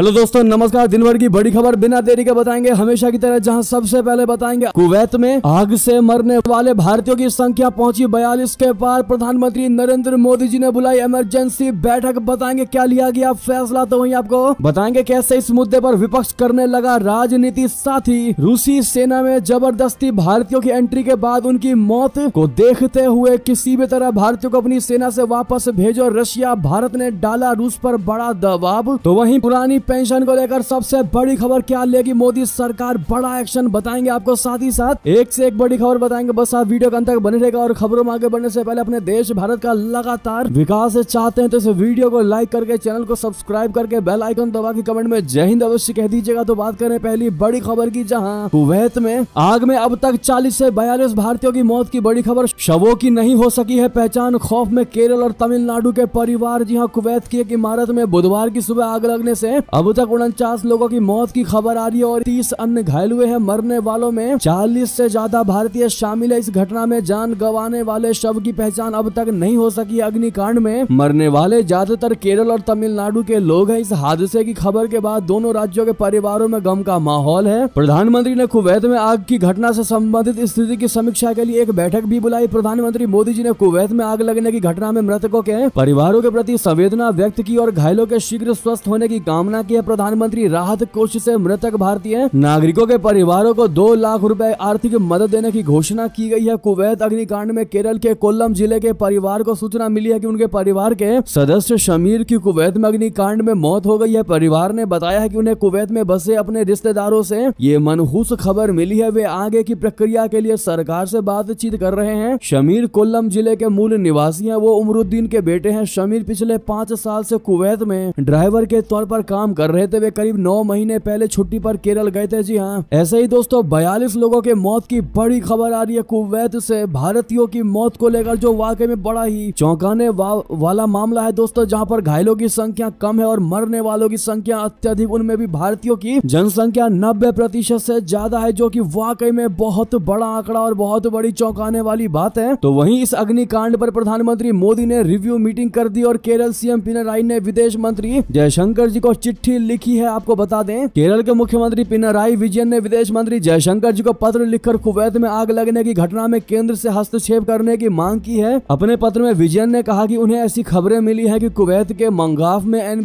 Hello दोस्तों नमस्कार दिन भर की बड़ी खबर बिना देरी के बताएंगे हमेशा की तरह जहां सबसे पहले बताएंगे कुवैत में आग से मरने वाले भारतीयों की संख्या पहुंची बयालीस के पार प्रधानमंत्री नरेंद्र मोदी जी ने बुलाई इमरजेंसी बैठक बताएंगे क्या लिया गया फैसला तो वही आपको बताएंगे कैसे इस मुद्दे पर विपक्ष करने लगा राजनीति साथ ही रूसी सेना में जबरदस्ती भारतीयों की एंट्री के बाद उनकी मौत को देखते हुए किसी भी तरह भारतीयों को अपनी सेना ऐसी वापस भेजो रशिया भारत ने डाला रूस आरोप बड़ा दबाव तो वही पुरानी पेंशन को लेकर सबसे बड़ी खबर क्या लेगी मोदी सरकार बड़ा एक्शन बताएंगे आपको साथ ही साथ एक से एक बड़ी खबर बताएंगे बस आप वीडियो का अंत तक बने रहेगा और खबरों में आगे बढ़ने से पहले अपने देश भारत का लगातार विकास चाहते हैं तो इस वीडियो को लाइक करके चैनल को सब्सक्राइब करके बेल आइकन दबा के कमेंट में जय हिंद अवश्य कह दीजिएगा तो बात करें पहली बड़ी खबर की जहाँ कुवैत में आग में अब तक चालीस ऐसी बयालीस भारतीयों की मौत की बड़ी खबर शवों की नहीं हो सकी है पहचान खौफ में केरल और तमिलनाडु के परिवार जी हाँ कुवैत की एक इमारत में बुधवार की सुबह आग लगने से अब तक उनचास लोगों की मौत की खबर आ रही है और तीस अन्य घायल हुए हैं मरने वालों में चालीस से ज्यादा भारतीय शामिल है इस घटना में जान गंवाने वाले शव की पहचान अब तक नहीं हो सकी अग्निकांड में मरने वाले ज्यादातर केरल और तमिलनाडु के लोग है इस हादसे की खबर के बाद दोनों राज्यों के परिवारों में गम का माहौल है प्रधानमंत्री ने कुवैत में आग की घटना से संबंधित स्थिति की समीक्षा के लिए एक बैठक भी बुलाई प्रधानमंत्री मोदी जी ने कुवैत में आग लगने की घटना में मृतकों के परिवारों के प्रति संवेदना व्यक्त की और घायलों के शीघ्र स्वस्थ होने की कामना हरियाणा के प्रधानमंत्री राहत कोष से मृतक भारतीय नागरिकों के परिवारों को दो लाख रुपए आर्थिक मदद देने की घोषणा की गई है कुवैत अग्निकांड में केरल के कोल्लम जिले के परिवार को सूचना मिली है कि उनके परिवार के सदस्य शमीर की कुवैत में अग्निकांड में मौत हो गई है परिवार ने बताया है की उन्हें कुवैत में बसे अपने रिश्तेदारों से ये मनहूस खबर मिली है वे आगे की प्रक्रिया के लिए सरकार से बातचीत कर रहे हैं शमीर कोल्लम जिले के मूल निवासी हैं वो उमरुद्दीन के बेटे हैं शमीर पिछले पाँच साल से कुवैत में ड्राइवर के तौर पर काम काम कर रहे थे वे करीब नौ महीने पहले छुट्टी पर केरल गए थे जी हाँ ऐसे ही दोस्तों बयालीस लोगों के मौत की बड़ी खबर आ रही है कुवैत से भारतीयों की मौत को लेकर जो वाकई में बड़ा ही चौंकाने वा, वाला मामला है दोस्तों जहाँ पर घायलों की संख्या कम है और मरने वालों की संख्या अत्यधिक उनमें भी भारतीयों की जनसंख्या नब्बे प्रतिशत ज्यादा है जो की वाकई में बहुत बड़ा आंकड़ा और बहुत बड़ी चौंकाने वाली बात है तो वही इस अग्निकांड पर प्रधानमंत्री मोदी ने रिव्यू मीटिंग कर दी और केरल सीएम पिनराई ने विदेश मंत्री जयशंकर जी को चिट्ठी चिट्ठी लिखी है आपको बता दें केरल के मुख्यमंत्री पिनराई विजयन ने विदेश मंत्री जयशंकर जी को पत्र लिखकर कुवैत में आग लगने की घटना में केंद्र से हस्तक्षेप करने की मांग की है अपने पत्र में विजयन ने कहा कि उन्हें ऐसी खबरें मिली है कि कुवैत के मंगाफ में एन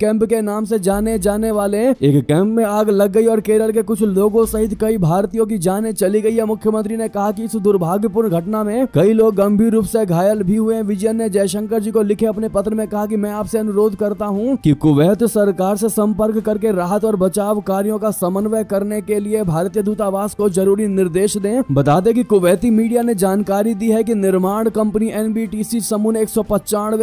कैंप के नाम से जाने जाने वाले एक कैंप में आग लग गई और केरल के कुछ लोगों सहित कई भारतीयों की जाने चली गई है मुख्यमंत्री ने कहा कि इस दुर्भाग्यपूर्ण घटना में कई लोग गंभीर रूप से घायल भी हुए विजयन ने जयशंकर जी को लिखे अपने पत्र में कहा कि मैं आपसे अनुरोध करता हूँ कि कुवैत सरकार सरकार से संपर्क करके राहत और बचाव कार्यों का समन्वय करने के लिए भारतीय दूतावास को जरूरी निर्देश दें बता दें कि कुवैती मीडिया ने जानकारी दी है कि निर्माण कंपनी एनबीटीसी समूह ने एक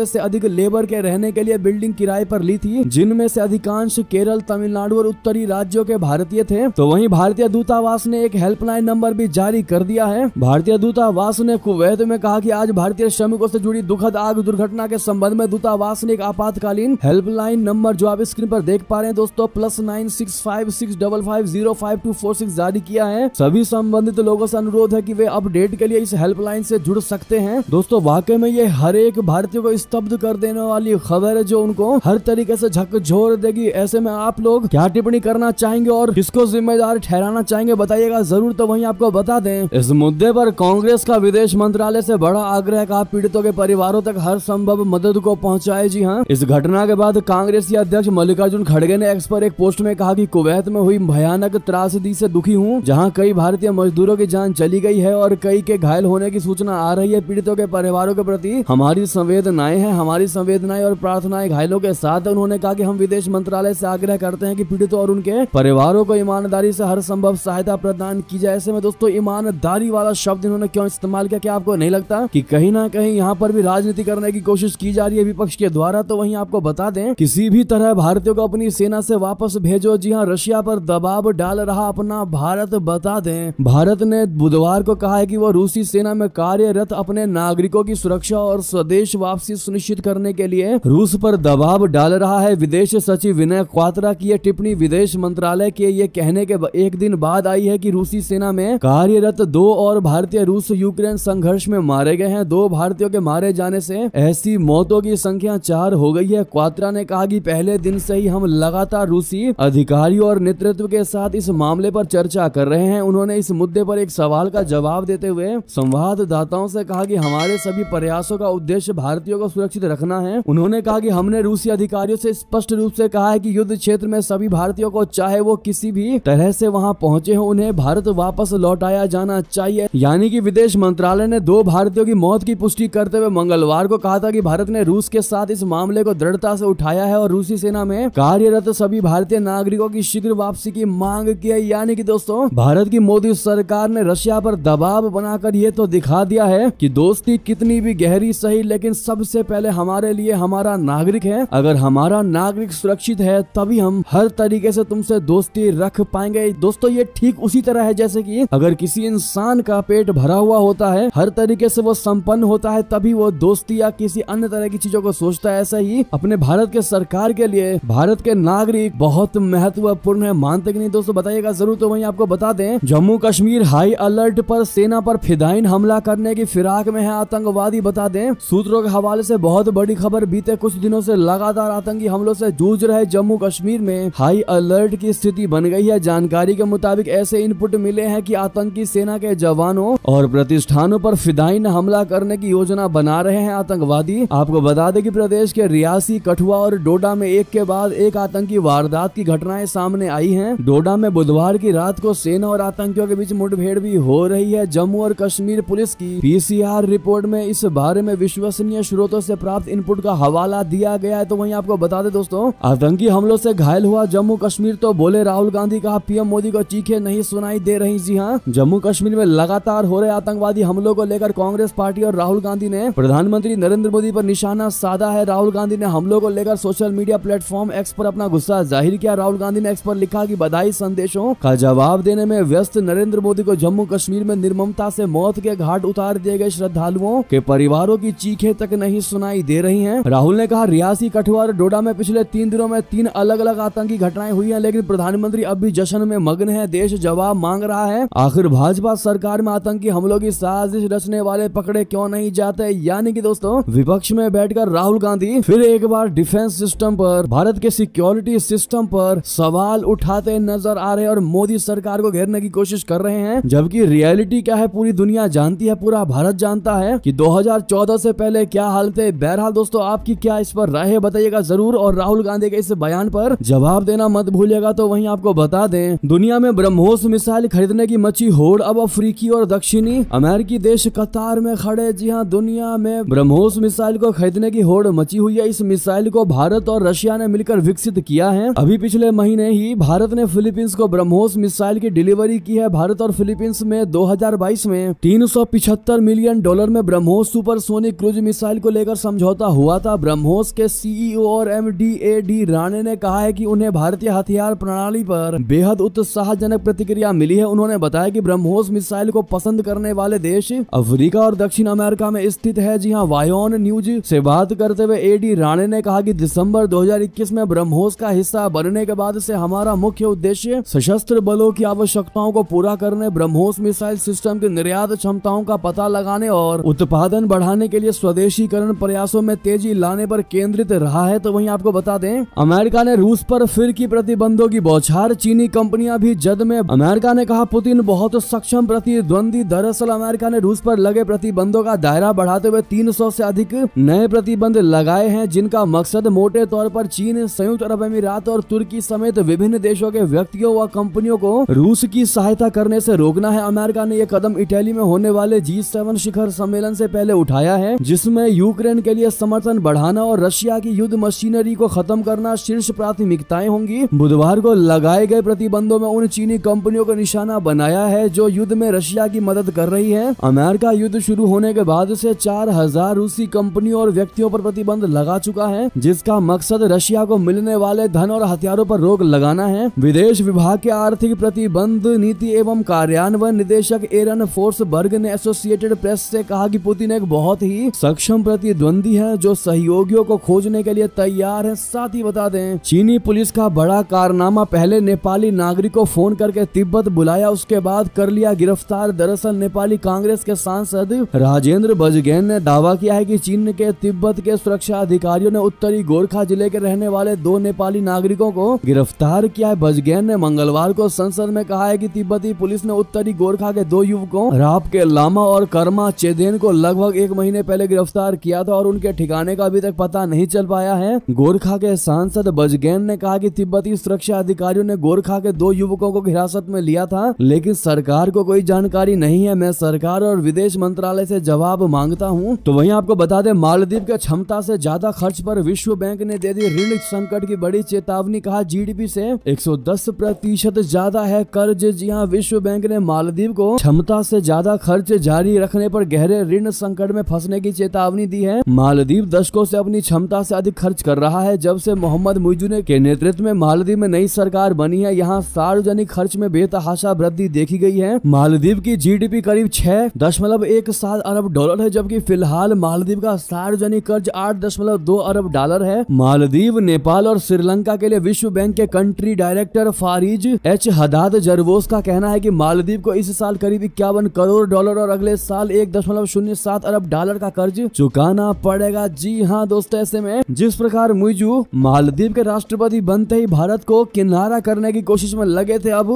से अधिक लेबर के रहने के लिए बिल्डिंग किराए पर ली थी जिनमें से अधिकांश केरल तमिलनाडु और उत्तरी राज्यों के भारतीय थे तो वही भारतीय दूतावास ने एक हेल्पलाइन नंबर भी जारी कर दिया है भारतीय दूतावास ने कुवैत में कहा की आज भारतीय श्रमिकों ऐसी जुड़ी दुखद आग दुर्घटना के संबंध में दूतावास ने एक आपातकालीन हेल्पलाइन नंबर जो आप स्क्रीन पर देख पा रहे हैं दोस्तों plus nine six five six double five zero five two four six जारी किया है सभी संबंधित लोगों से अनुरोध है कि वे अपडेट के लिए इस हेल्पलाइन से जुड़ सकते हैं दोस्तों वाकई में ये हर एक भारतीय को स्तब्ध कर देने वाली खबर है जो उनको हर तरीके से झकझोर देगी ऐसे में आप लोग क्या टिप्पणी करना चाहेंगे और किसको जिम्मेदार ठहराना चाहेंगे बताइएगा जरूर तो वही आपको बता दें इस मुद्दे पर कांग्रेस का विदेश मंत्रालय से बड़ा आग्रह कहा पीड़ितों के परिवारों तक हर संभव मदद को पहुंचाए जी हाँ इस घटना के बाद कांग्रेस अध्यक्ष मल्लिकार्जुन अर्जुन खड़गे ने एक्स पर एक पोस्ट में कहा कि कुवैत में हुई भयानक त्रासदी से दुखी हूँ जहाँ कई भारतीय मजदूरों की जान चली गई है और कई के घायल होने की सूचना आ रही है पीड़ितों के परिवारों के प्रति हमारी संवेदनाएं हैं हमारी संवेदनाएं और प्रार्थनाएं घायलों के साथ उन्होंने कहा कि हम विदेश मंत्रालय से आग्रह करते हैं कि पीड़ितों और उनके परिवारों को ईमानदारी से हर संभव सहायता प्रदान की जाए ऐसे में दोस्तों ईमानदारी वाला शब्द इन्होंने क्यों इस्तेमाल किया क्या आपको नहीं लगता की कहीं ना कहीं यहाँ पर भी राजनीति करने की कोशिश की जा रही है विपक्ष के द्वारा तो वही आपको बता दें किसी भी तरह भारतीयों का अपनी सेना से वापस भेजो जी हाँ रशिया पर दबाव डाल रहा अपना भारत बता दें भारत ने बुधवार को कहा है कि वो रूसी सेना में कार्यरत अपने नागरिकों की सुरक्षा और स्वदेश वापसी सुनिश्चित करने के लिए रूस पर दबाव डाल रहा है विदेश सचिव विनय क्वात्रा की यह टिप्पणी विदेश मंत्रालय के ये कहने के एक दिन बाद आई है कि रूसी सेना में कार्यरत दो और भारतीय रूस यूक्रेन संघर्ष में मारे गए हैं दो भारतीयों के मारे जाने से ऐसी मौतों की संख्या चार हो गई है क्वात्रा ने कहा कि पहले दिन से ही हम लगातार रूसी अधिकारियों और नेतृत्व के साथ इस मामले पर चर्चा कर रहे हैं उन्होंने इस मुद्दे पर एक सवाल का जवाब देते हुए संवाददाताओं से कहा कि हमारे सभी प्रयासों का उद्देश्य भारतीयों को सुरक्षित रखना है उन्होंने कहा कि हमने रूसी अधिकारियों से स्पष्ट रूप से कहा है कि युद्ध क्षेत्र में सभी भारतीयों को चाहे वो किसी भी तरह से वहां पहुंचे हो उन्हें भारत वापस लौटाया जाना चाहिए यानी कि विदेश मंत्रालय ने दो भारतीयों की मौत की पुष्टि करते हुए मंगलवार को कहा था कि भारत ने रूस के साथ इस मामले को दृढ़ता से उठाया है और रूसी सेना में कार्यरत सभी भारतीय नागरिकों की शीघ्र वापसी की मांग की है यानी कि दोस्तों भारत की मोदी सरकार ने रशिया पर दबाव बनाकर ये तो दिखा दिया है कि दोस्ती कितनी भी गहरी सही लेकिन सबसे पहले हमारे लिए हमारा नागरिक है अगर हमारा नागरिक सुरक्षित है तभी हम हर तरीके से तुमसे दोस्ती रख पाएंगे दोस्तों ये ठीक उसी तरह है जैसे कि अगर किसी इंसान का पेट भरा हुआ होता है हर तरीके से वो संपन्न होता है तभी वो दोस्ती या किसी अन्य तरह की चीजों को सोचता है ऐसा ही अपने भारत के सरकार के लिए भारत भारत के नागरिक बहुत महत्वपूर्ण है मानते कि नहीं दोस्तों बताइएगा जरूर तो वही आपको बता दें जम्मू कश्मीर हाई अलर्ट पर सेना पर फिदाइन हमला करने की फिराक में है आतंकवादी बता दें सूत्रों के हवाले से बहुत बड़ी खबर बीते कुछ दिनों से लगातार आतंकी हमलों से जूझ रहे जम्मू कश्मीर में हाई अलर्ट की स्थिति बन गई है जानकारी के मुताबिक ऐसे इनपुट मिले हैं की आतंकी सेना के जवानों और प्रतिष्ठानों पर फिदाइन हमला करने की योजना बना रहे हैं आतंकवादी आपको बता दें कि प्रदेश के रियासी कठुआ और डोडा में एक के बाद एक आतंकी वारदात की घटनाएं सामने आई हैं। डोडा में बुधवार की रात को सेना और आतंकियों के बीच मुठभेड़ भी हो रही है जम्मू और कश्मीर पुलिस की पीसीआर रिपोर्ट में इस बारे में विश्वसनीय स्रोतों से प्राप्त इनपुट का हवाला दिया गया है तो वहीं आपको बता दे दोस्तों आतंकी हमलों से घायल हुआ जम्मू कश्मीर तो बोले राहुल गांधी कहा पीएम मोदी को चीखे नहीं सुनाई दे रही जी हाँ जम्मू कश्मीर में लगातार हो रहे आतंकवादी हमलों को लेकर कांग्रेस पार्टी और राहुल गांधी ने प्रधानमंत्री नरेंद्र मोदी पर निशाना साधा है राहुल गांधी ने हमलों को लेकर सोशल मीडिया प्लेटफॉर्म एक्स पर अपना गुस्सा जाहिर किया राहुल गांधी ने एक्स पर लिखा कि बधाई संदेशों का जवाब देने में व्यस्त नरेंद्र मोदी को जम्मू कश्मीर में निर्ममता से मौत के घाट उतार दिए गए श्रद्धालुओं के परिवारों की चीखे तक नहीं सुनाई दे रही है राहुल ने कहा रियासी कठुआ और डोडा में पिछले तीन दिनों में तीन अलग अलग आतंकी घटनाएं हुई है लेकिन प्रधानमंत्री अब भी जश्न में मग्न है देश जवाब मांग रहा है आखिर भाजपा सरकार में आतंकी हमलों की साजिश रचने वाले पकड़े क्यों नहीं जाते यानी की दोस्तों विपक्ष में बैठकर राहुल गांधी फिर एक बार डिफेंस सिस्टम पर भारत के सिक्योरिटी सिस्टम पर सवाल उठाते नजर आ रहे और मोदी सरकार को घेरने की कोशिश कर रहे हैं जबकि रियलिटी क्या है पूरी दुनिया जानती है पूरा भारत जानता है कि 2014 से पहले क्या हालत है बहरहाल दोस्तों आपकी क्या इस पर राय है बताइएगा जरूर और राहुल गांधी के इस बयान पर जवाब देना मत भूलिएगा तो वही आपको बता दें दुनिया में ब्रह्मोस मिसाइल खरीदने की मची होड़ अब अफ्रीकी और दक्षिणी अमेरिकी देश कतार में खड़े जी हाँ दुनिया में ब्रह्मोस मिसाइल को खरीदने की होड़ मची हुई है इस मिसाइल को भारत और रशिया ने मिलकर विकसित किया है अभी पिछले महीने ही भारत ने फिलीपींस को ब्रह्मोस मिसाइल की डिलीवरी की है भारत और फिलीपींस में 2022 में 375 मिलियन डॉलर में BrahMos super sonic cruise missile को लेकर समझौता हुआ था ब्रह्मोस के सीईओ e और एम डी राणे ने कहा है की उन्हें भारतीय हथियार प्रणाली पर बेहद उत्साहजनक प्रतिक्रिया मिली है उन्होंने बताया की ब्रह्मोस मिसाइल को पसंद करने वाले देश अफ्रीका और दक्षिण अमेरिका में स्थित है जी हाँ वायोन न्यूज से बात करते हुए ए डी राणे ने कहा कि दिसंबर 2021 में ब्रह्मोस का हिस्सा बनने के बाद से हमारा मुख्य उद्देश्य सशस्त्र बलों की आवश्यकताओं को पूरा करने ब्रह्मोस मिसाइल सिस्टम की निर्यात क्षमताओं का पता लगाने और उत्पादन बढ़ाने के लिए स्वदेशीकरण प्रयासों में तेजी लाने पर केंद्रित रहा है तो वहीं आपको बता दें अमेरिका ने रूस पर फिर की प्रतिबंधों की बौछार चीनी कंपनियां भी जद में अमेरिका ने कहा पुतिन बहुत सक्षम प्रतिद्वंदी दरअसल अमेरिका ने रूस पर लगे प्रतिबंधों का दायरा बढ़ाते हुए 300 से अधिक नए प्रतिबंध लगाए हैं जिनका मकसद मोटे तौर पर चीन संयुक्त अरब अमीरात और तुर्की समेत विभिन्न देशों के व्यक्तियों व कंपनियों को रूस की सहायता करने से रोकना है अमेरिका ने यह कदम इटली में होने वाले जी सेवन शिखर सम्मेलन से पहले उठाया है जिसमें यूक्रेन के लिए समर्थन बढ़ाना और रशिया की युद्ध मशीनरी को खत्म करना शीर्ष प्राथमिकताएं होंगी बुधवार को लगाए गए प्रतिबंधों में उन चीनी कंपनियों को निशाना बनाया है जो युद्ध में रशिया की मदद कर रही है अमेरिका युद्ध शुरू होने के बाद से चार हजार रूसी कंपनियों और व्यक्तियों पर प्रतिबंध लगा चुका है जिसका मकसद रशिया को मिलने वाले धन और हथियारों पर रोक लगाना है विदेश विभाग के आर्थिक प्रतिबंध नीति एवं कार्यान्वयन निदेशक एरन फोर्स बर्ग ने एसोसिएटेड प्रेस से कहा कि पुतिन एक बहुत ही सक्षम प्रतिद्वंदी है जो सहयोगियों को खोजने के लिए तैयार है साथ ही बता दें चीनी पुलिस का बड़ा कारनामा पहले नेपाली नागरिक को फोन करके तिब्बत बुलाया उसके बाद कर लिया गिरफ्तार दरअसल नेपाली कांग्रेस के सांसद राजेंद्र बजगैन ने दावा किया है की चीन के तिब्बत के सुरक्षा अधिकारियों ने उत्तरी गोरखा जिले के रहने वाले वाले दो नेपाली नागरिकों को गिरफ्तार किया है बजगैन ने मंगलवार को संसद में कहा है कि तिब्बती पुलिस ने उत्तरी गोरखा के दो युवकों राप के लामा और कर्मा चेदेन को लगभग एक महीने पहले गिरफ्तार किया था और उनके ठिकाने का अभी तक पता नहीं चल पाया है गोरखा के सांसद बजगैन ने कहा की तिब्बती सुरक्षा अधिकारियों ने गोरखा के दो युवकों को हिरासत में लिया था लेकिन सरकार को कोई जानकारी नहीं है मैं सरकार और विदेश मंत्रालय से जवाब मांगता हूँ तो वही आपको बता दे मालदीव के क्षमता से ज्यादा खर्च पर विश्व बैंक ने दे दी ऋण संकट की बड़ी चेतावनी कहा जीडीपी से 110 प्रतिशत ज्यादा है कर्ज जी हाँ विश्व बैंक ने मालदीव को क्षमता से ज्यादा खर्च जारी रखने पर गहरे ऋण संकट में फंसने की चेतावनी दी है मालदीव दशकों से अपनी क्षमता से अधिक खर्च कर रहा है जब से मोहम्मद मुजुने के नेतृत्व में मालदीव में नई सरकार बनी है यहाँ सार्वजनिक खर्च में बेतहाशा वृद्धि देखी गई है मालदीव की जीडीपी करीब छह दशमलव एक सात अरब डॉलर है जबकि फिलहाल मालदीव का सार्वजनिक कर्ज आठ दशमलव दो अरब डॉलर है मालदीव नेपाल नेपाल और श्रीलंका के लिए विश्व बैंक के country director Faris H Hadad Zervos का कहना है कि मालदीव को इस साल करीब इक्यावन करोड़ डॉलर और अगले साल एक दशमलव शून्य सात अरब डॉलर का कर्ज चुकाना पड़ेगा जी हाँ दोस्तों ऐसे में जिस प्रकार मुइजू मालदीव के राष्ट्रपति बनते ही भारत को किनारा करने की कोशिश में लगे थे अब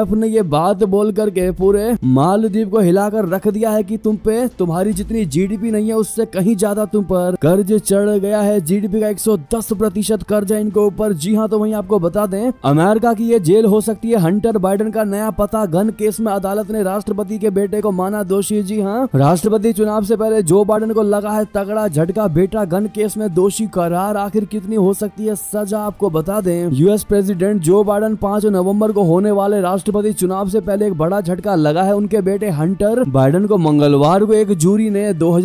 एफ ने ये बात बोल करके पूरे मालदीव को हिलाकर रख दिया है की तुम पे तुम्हारी जितनी पी नहीं है उससे कहीं ज्यादा तुम पर कर्ज चढ़ गया है पी का दस प्रतिशत बहुत कर्ज है इनके ऊपर जी हाँ तो वही आपको बता दें अमेरिका की ये जेल हो सकती है हंटर बाइडन का नया पता गन केस में अदालत ने राष्ट्रपति के बेटे को माना दोषी जी हाँ राष्ट्रपति चुनाव से पहले जो बाइडन को लगा है तगड़ा झटका बेटा गन केस में दोषी करार आखिर कितनी हो सकती है सजा आपको बता दें यूएस प्रेसिडेंट जो बाइडन पांच नवम्बर को होने वाले राष्ट्रपति चुनाव से पहले एक बड़ा झटका लगा है उनके बेटे हंटर बाइडन को मंगलवार को एक जूरी ने दो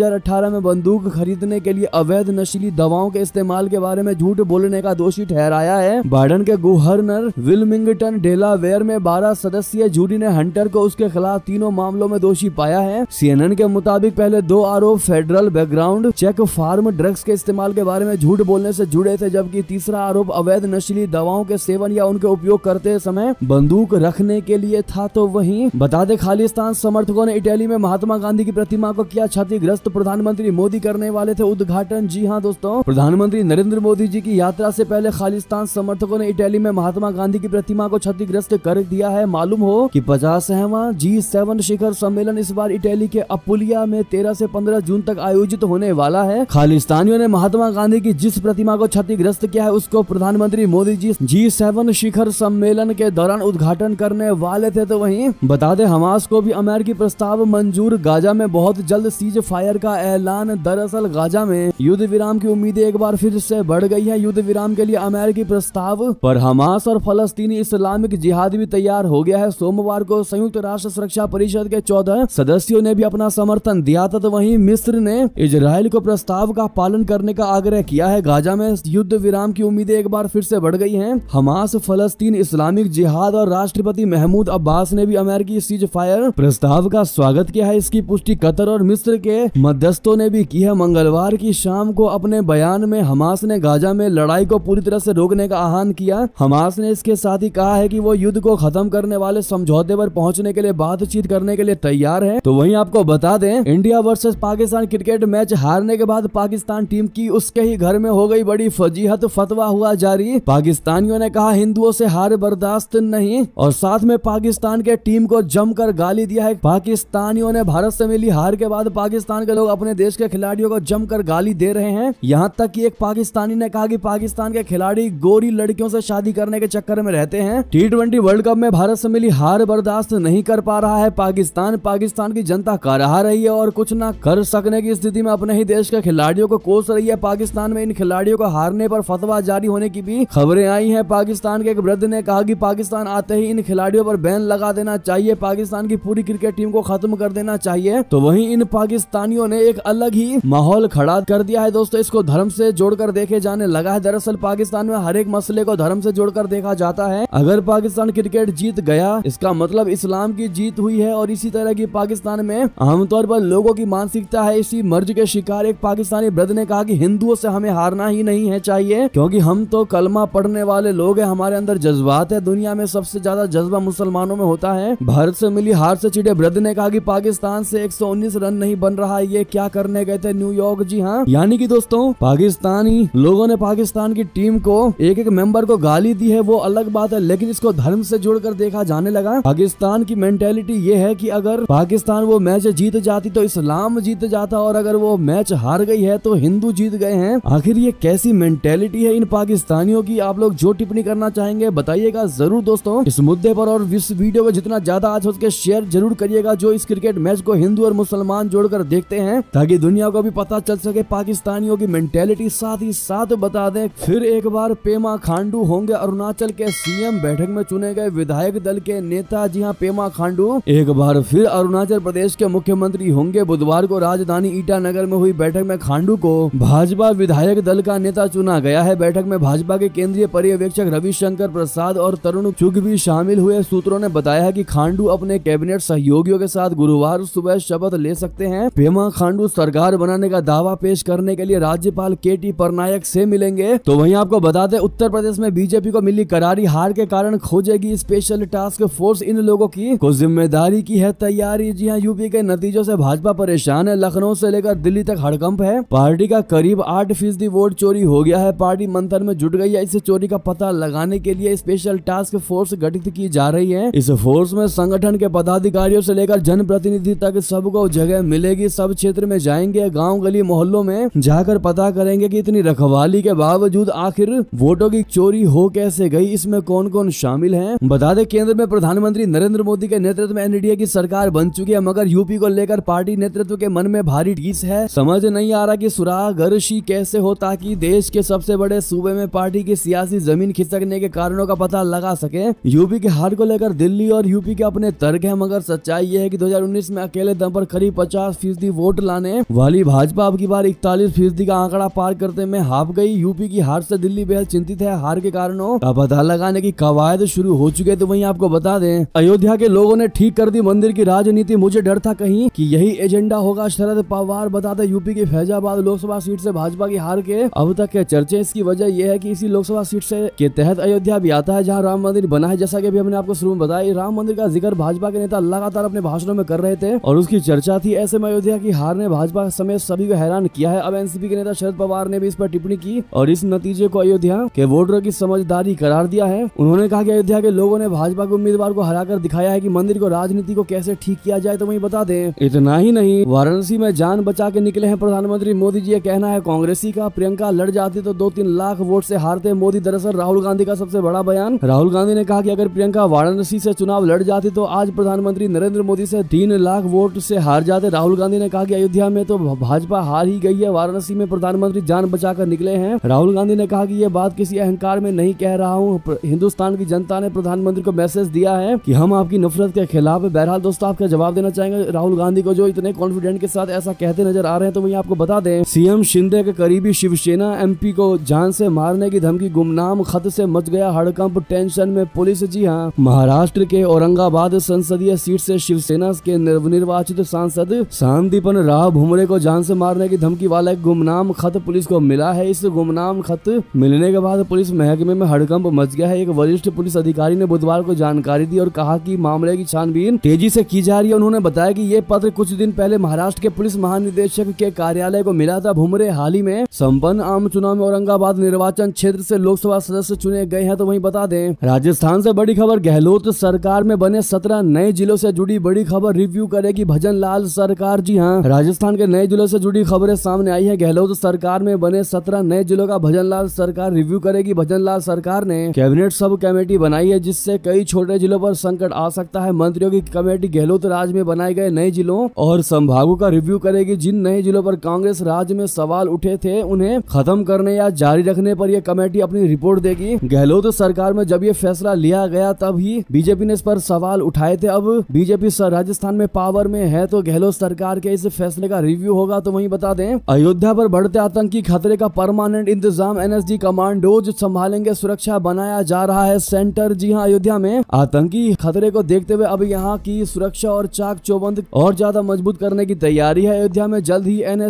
में बंदूक खरीदने के लिए अवैध नशीली दवाओं के इस्तेमाल के बारे में झूठ बोले खोलने का दोषी ठहराया है बाइडन के गवर्नर विलमिंगटन डेलावेयर में बारह सदस्यीय जूरी ने हंटर को उसके खिलाफ तीनों मामलों में दोषी पाया है सीएनएन के मुताबिक पहले दो आरोप federal background check form drugs के इस्तेमाल के बारे में झूठ बोलने ऐसी जुड़े थे जबकि तीसरा आरोप अवैध नशीली दवाओं के सेवन या उनके उपयोग करते समय बंदूक रखने के लिए था तो वही बता दे खालिस्तान समर्थकों ने इटली में महात्मा गांधी की प्रतिमा को किया क्षतिग्रस्त प्रधानमंत्री मोदी करने वाले थे उद्घाटन जी हाँ दोस्तों प्रधानमंत्री नरेंद्र मोदी जी की यात्रा यात्रा से पहले खालिस्तान समर्थकों ने इटली में महात्मा गांधी की प्रतिमा को क्षतिग्रस्त कर दिया है मालूम हो कि पचासवा जी सेवन शिखर सम्मेलन इस बार इटली के अपुलिया में तेरह ऐसी पंद्रह जून तक आयोजित होने वाला है खालिस्तानियों ने महात्मा गांधी की जिस प्रतिमा को क्षतिग्रस्त किया है उसको प्रधानमंत्री मोदी जी जी सेवन शिखर सम्मेलन के दौरान उद्घाटन करने वाले थे तो वही बता दे हमास को भी अमेरिकी प्रस्ताव मंजूर गाजा में बहुत जल्द सीज फायर का ऐलान दरअसल गाजा में युद्ध विराम की उम्मीदें एक बार फिर से बढ़ गई है युद्ध विराम के लिए अमेरिकी प्रस्ताव पर हमास और फलस्तीनी इस्लामिक जिहाद भी तैयार हो गया है सोमवार को संयुक्त राष्ट्र सुरक्षा परिषद के चौदह सदस्यों ने भी अपना समर्थन दिया था तो वही मिस्र ने इसराइल को प्रस्ताव का पालन करने का आग्रह किया है गाजा में युद्ध विराम की उम्मीदें एक बार फिर से बढ़ गई है हमास फलस्तीन इस्लामिक जिहाद और राष्ट्रपति महमूद अब्बास ने भी अमेरिकी सीज फायर प्रस्ताव का स्वागत किया है इसकी पुष्टि कतर और मिस्र के मध्यस्थों ने भी की है मंगलवार की शाम को अपने बयान में हमास ने गाजा में लड़ाई लड़ाई को पूरी तरह से रोकने का आह्वान किया हमास ने इसके साथ ही कहा है कि वो युद्ध को खत्म करने वाले समझौते पर पहुंचने के लिए बातचीत करने के लिए तैयार है तो वहीं आपको बता दें India versus Pakistan cricket match हारने के बाद पाकिस्तान टीम की उसके ही घर में हो गई बड़ी फजीहत फतवा हुआ जारी पाकिस्तानियों ने कहा हिंदुओं से हार बर्दाश्त नहीं और साथ में पाकिस्तान के टीम को जमकर गाली दिया है पाकिस्तानियों ने भारत से मिली हार के बाद पाकिस्तान के लोग अपने देश के खिलाड़ियों को जमकर गाली दे रहे हैं यहाँ तक की एक पाकिस्तानी ने कहा की पाकिस्तान के खिलाड़ी गोरी लड़कियों से शादी करने के चक्कर में रहते हैं टी ट्वेंटी वर्ल्ड कप में भारत से मिली हार बर्दाश्त नहीं कर पा रहा है पाकिस्तान पाकिस्तान की जनता करहा रही है और कुछ ना कर सकने की स्थिति में अपने ही देश के खिलाड़ियों को कोस रही है पाकिस्तान में इन खिलाड़ियों को हारने पर फतवा जारी होने की भी खबरें आई है पाकिस्तान के एक वृद्ध ने कहा की पाकिस्तान आते ही इन खिलाड़ियों पर बैन लगा देना चाहिए पाकिस्तान की पूरी क्रिकेट टीम को खत्म कर देना चाहिए तो वही इन पाकिस्तानियों ने एक अलग ही माहौल खड़ा कर दिया है दोस्तों इसको धर्म से जोड़कर देखे जाने लगा है दरअसल पाकिस्तान में हर एक मसले को धर्म से जोड़कर देखा जाता है अगर पाकिस्तान क्रिकेट जीत गया इसका मतलब इस्लाम की जीत हुई है और इसी तरह की पाकिस्तान में आमतौर पर लोगों की मानसिकता है इसी मर्ज के शिकार एक पाकिस्तानी ब्रद ने कहा की हिंदुओं से हमें हारना ही नहीं है चाहिए क्योंकि हम तो कलमा पढ़ने वाले लोग है हमारे अंदर जज्बात है दुनिया में सबसे ज्यादा जज्बा मुसलमानों में होता है भारत से मिली हार से चिड़े ब्रद ने कहा कि पाकिस्तान से एक रन नहीं बन रहा ये क्या करने गए थे न्यूयॉर्क जी हाँ यानी कि दोस्तों पाकिस्तानी लोगों ने पाकिस्तान पाकिस्तान की टीम को एक एक मेंबर को गाली दी है वो अलग बात है लेकिन इसको धर्म से जोड़कर देखा जाने लगा पाकिस्तान की मेंटेलिटी ये है कि अगर पाकिस्तान वो मैच जीत जाती तो इस्लाम जीत जाता और अगर वो मैच हार गई है तो हिंदू जीत गए हैं आखिर ये कैसी मेंटेलिटी है इन पाकिस्तानियों की आप लोग जो टिप्पणी करना चाहेंगे बताइएगा जरूर दोस्तों इस मुद्दे पर और इस वीडियो को जितना ज्यादा आज उसके शेयर जरूर करिएगा जो इस क्रिकेट मैच को हिंदू और मुसलमान जोड़कर देखते हैं ताकि दुनिया को भी पता चल सके पाकिस्तानियों की मेंटेलिटी साथ ही साथ बता दें में फिर एक बार पेमा खांडू होंगे अरुणाचल के सीएम बैठक में चुने गए विधायक दल के नेता जी हाँ पेमा खांडू एक बार फिर अरुणाचल प्रदेश के मुख्यमंत्री होंगे बुधवार को राजधानी ईटानगर में हुई बैठक में खांडू को भाजपा विधायक दल का नेता चुना गया है बैठक में भाजपा के केंद्रीय पर्यवेक्षक रविशंकर प्रसाद और तरुण चुग भी शामिल हुए सूत्रों ने बताया की खांडू अपने कैबिनेट सहयोगियों के साथ गुरुवार सुबह शपथ ले सकते हैं पेमा खांडू सरकार बनाने का दावा पेश करने के लिए राज्यपाल के टी परनायक से मिलेंगे तो वहीं आपको बता दें उत्तर प्रदेश में बीजेपी को मिली करारी हार के कारण खोजेगी स्पेशल टास्क फोर्स इन लोगों की को जिम्मेदारी की है तैयारी जी हाँ यूपी के नतीजों से भाजपा परेशान है लखनऊ से लेकर दिल्ली तक हड़कंप है पार्टी का करीब आठ फीसदी वोट चोरी हो गया है पार्टी मंथन में जुट गई है इस चोरी का पता लगाने के लिए स्पेशल टास्क फोर्स गठित की जा रही है इस फोर्स में संगठन के पदाधिकारियों से लेकर जनप्रतिनिधि तक सबको जगह मिलेगी सब क्षेत्र में जाएंगे गाँव गली मोहल्लों में जाकर पता करेंगे की इतनी रखवाली के बावजूद बावजूद आखिर वोटों की चोरी हो कैसे गई इसमें कौन कौन शामिल है बता दे केंद्र में प्रधानमंत्री नरेंद्र मोदी के नेतृत्व में एनडीए की सरकार बन चुकी है मगर यूपी को लेकर पार्टी नेतृत्व के मन में भारी ढीस है समझ नहीं आ रहा की सुरागर्शी कैसे हो ताकि देश के सबसे बड़े सूबे में पार्टी की सियासी जमीन खिसकने के कारणों का पता लगा सके यूपी के हार को लेकर दिल्ली और यूपी के अपने तर्क है मगर सच्चाई ये है की दो में अकेले दम पर करीब पचास फीसदी वोट लाने वाली भाजपा अब की बार इकतालीस फीसदी का आंकड़ा पार करते में हाफ गई यूपी की की हार से दिल्ली बेहद चिंतित है हार के कारणों का पता लगाने की कवायद शुरू हो चुके तो वहीं आपको बता दें अयोध्या के लोगों ने ठीक कर दी मंदिर की राजनीति मुझे डर था कहीं कि यही एजेंडा होगा शरद पवार बताते यूपी के फैजाबाद लोकसभा सीट से भाजपा की हार के अब तक के चर्चे इसकी वजह यह है कि इसी लोकसभा सीट से के तहत अयोध्या भी आता है जहाँ राम मंदिर बना है जैसा की अभी हमने आपको शुरू में बताया राम मंदिर का जिक्र भाजपा के नेता लगातार अपने भाषणों में कर रहे थे और उसकी चर्चा थी ऐसे में अयोध्या की हार ने भाजपा समेत सभी को हैरान किया है अब एनसीपी के नेता शरद पवार ने भी इस पर टिप्पणी की और इस नतीजे को अयोध्या के वोटरों की समझदारी करार दिया है उन्होंने कहा कि अयोध्या के लोगों ने भाजपा के उम्मीदवार को हराकर दिखाया है कि मंदिर को राजनीति को कैसे ठीक किया जाए तो वही बता दें इतना ही नहीं वाराणसी में जान बचा के निकले हैं प्रधानमंत्री मोदी जी ये कहना है कांग्रेसी का प्रियंका लड़ जाती तो दो तीन लाख वोट ऐसी हारते मोदी दरअसल राहुल गांधी का सबसे बड़ा बयान राहुल गांधी ने कहा की अगर प्रियंका वाराणसी ऐसी चुनाव लड़ जाती तो आज प्रधानमंत्री नरेंद्र मोदी ऐसी तीन लाख वोट ऐसी हार जाते राहुल गांधी ने कहा की अयोध्या में तो भाजपा हार ही गई है वाराणसी में प्रधानमंत्री जान बचाकर निकले हैं राहुल राहुल गांधी ने कहा कि यह बात किसी अहंकार में नहीं कह रहा हूँ हिंदुस्तान की जनता ने प्रधानमंत्री को मैसेज दिया है कि हम आपकी नफरत के खिलाफ बहरहाल दोस्तों आपका जवाब देना चाहेंगे राहुल गांधी को जो इतने कॉन्फिडेंट के साथ ऐसा कहते नजर आ रहे हैं तो वही आपको बता दें सीएम शिंदे के करीबी शिवसेना एम को जान से मारने की धमकी गुमनाम खत से मच गया हड़कंप टेंशन में पुलिस जी हाँ महाराष्ट्र के औरंगाबाद संसदीय सीट से शिवसेना के निर्वाचित सांसद शांतिपन राव भुमरे को जान से मारने की धमकी वाला एक गुमनाम खत पुलिस को मिला है इस गुमनाम नाम खत मिलने के बाद पुलिस महकमे में हड़कंप मच गया है एक वरिष्ठ पुलिस अधिकारी ने बुधवार को जानकारी दी और कहा कि मामले की छानबीन तेजी से की जा रही है उन्होंने बताया कि ये पत्र कुछ दिन पहले महाराष्ट्र के पुलिस महानिदेशक के कार्यालय को मिला था भुमरे हाल ही में संपन्न आम चुनाव में औरंगाबाद निर्वाचन क्षेत्र ऐसी लोकसभा सदस्य चुने गए हैं तो वही बता दें राजस्थान ऐसी बड़ी खबर गहलोत सरकार में बने सत्रह नए जिलों ऐसी जुड़ी बड़ी खबर रिव्यू करेगी भजन लाल सरकार जी हाँ राजस्थान के नए जिलों ऐसी जुड़ी खबरें सामने आई है गहलोत सरकार में बने सत्रह नए जिलों का भजनलाल सरकार रिव्यू करेगी भजनलाल सरकार ने कैबिनेट सब कमेटी बनाई है जिससे कई छोटे जिलों पर संकट आ सकता है मंत्रियों की कमेटी गहलोत राज में बनाए गए नए जिलों और संभागों का रिव्यू करेगी जिन नए जिलों पर कांग्रेस राज्य में सवाल उठे थे उन्हें खत्म करने या जारी रखने पर यह कमेटी अपनी रिपोर्ट देगी गहलोत सरकार में जब ये फैसला लिया गया तब ही बीजेपी ने इस पर सवाल उठाए थे अब बीजेपी राजस्थान में पावर में है तो गहलोत सरकार के इस फैसले का रिव्यू होगा तो वही बता दें अयोध्या पर बढ़ते आतंकी खतरे का परमानेंट इंतजार इंतजाम एनएसजी कमांडोज संभालेंगे सुरक्षा बनाया जा रहा है सेंटर जी हाँ अयोध्या में आतंकी खतरे को देखते हुए अब यहाँ की सुरक्षा और चाक चौबंद और ज्यादा मजबूत करने की तैयारी है अयोध्या में जल्द ही एन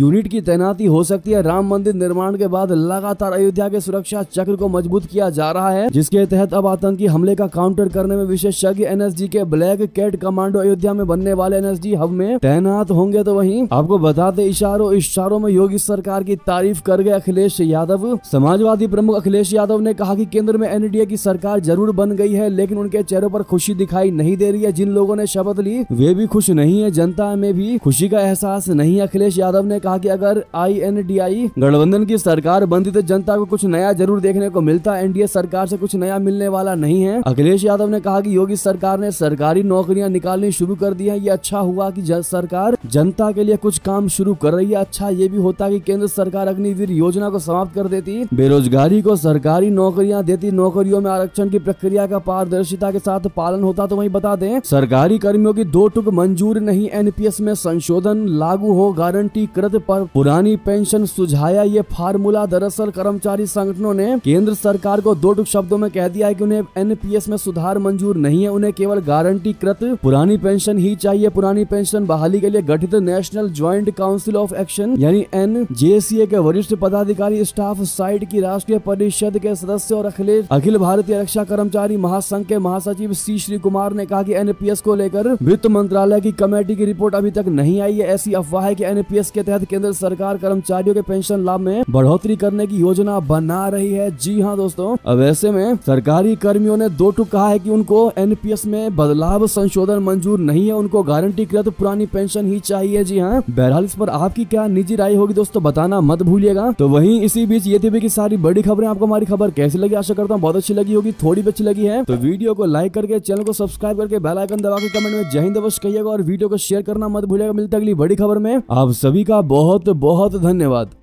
यूनिट की तैनाती हो सकती है राम मंदिर निर्माण के बाद लगातार अयोध्या के सुरक्षा चक्र को मजबूत किया जा रहा है जिसके तहत अब आतंकी हमले का काउंटर करने में विशेषज्ञ एन के ब्लैक कैट कमांडो अयोध्या में बनने वाले एन हब में तैनात होंगे तो वही आपको बताते इशारों इशारों में योगी सरकार की तारीफ कर गए अखिलेश यादव समाजवादी प्रमुख अखिलेश यादव ने कहा कि केंद्र में एनडीए की सरकार जरूर बन गई है लेकिन उनके चेहरों पर खुशी दिखाई नहीं दे रही है जिन लोगों ने शपथ ली वे भी खुश नहीं है जनता में भी खुशी का एहसास नहीं है अखिलेश यादव ने कहा की अगर आई गठबंधन की सरकार बनती तो जनता को कुछ नया जरूर देखने को मिलता एनडीए सरकार ऐसी कुछ नया मिलने वाला नहीं है अखिलेश यादव ने कहा की योगी सरकार ने सरकारी नौकरियाँ निकालनी शुरू कर दी है ये अच्छा हुआ की सरकार जनता के लिए कुछ काम शुरू कर रही है अच्छा ये भी होता कि केंद्र सरकार अग्निवीर योजना को समाप्त समाप्त कर देती बेरोजगारी को सरकारी नौकरियां देती नौकरियों में आरक्षण की प्रक्रिया का पारदर्शिता के साथ पालन होता तो वही बता दें सरकारी कर्मियों की दो टुक मंजूर नहीं एनपीएस में संशोधन लागू हो गारंटी कृत पर पुरानी पेंशन सुझाया ये फार्मूला दरअसल कर्मचारी संगठनों ने केंद्र सरकार को दो टुक शब्दों में कह दिया है की उन्हें एनपीएस में सुधार मंजूर नहीं है उन्हें केवल गारंटी कृत पुरानी पेंशन ही चाहिए पुरानी पेंशन बहाली के लिए गठित national joint council of action यानी एन के वरिष्ठ पदाधिकारी इस स्टाफ साइड की राष्ट्रीय परिषद के सदस्य और अखिलेश अखिल भारतीय रक्षा कर्मचारी महासंघ के महासचिव सी श्री कुमार ने कहा कि एनपीएस को लेकर वित्त मंत्रालय की कमेटी की रिपोर्ट अभी तक नहीं आई है ऐसी अफवाह है की एनपीएस के तहत केंद्र सरकार कर्मचारियों के पेंशन लाभ में बढ़ोतरी करने की योजना बना रही है जी हाँ दोस्तों अब ऐसे में सरकारी कर्मियों ने दो टुक कहा है की उनको एनपीएस में बदलाव संशोधन मंजूर नहीं है उनको गारंटीकृत पुरानी पेंशन ही चाहिए जी हाँ बहरहाल इस पर आपकी क्या निजी राय होगी दोस्तों बताना मत भूलिएगा तो वही इसी इसी बीच ये थी की सारी बड़ी खबरें आपको हमारी खबर कैसी लगी आशा करता हूँ बहुत अच्छी लगी होगी थोड़ी अच्छी लगी है तो वीडियो को लाइक करके चैनल को सब्सक्राइब करके बेलाइकन दबा के कमेंट में जय हिंद अवश्य कहिएगा और वीडियो को शेयर करना मत भूलिएगा मिलता अगली बड़ी खबर में आप सभी का बहुत बहुत धन्यवाद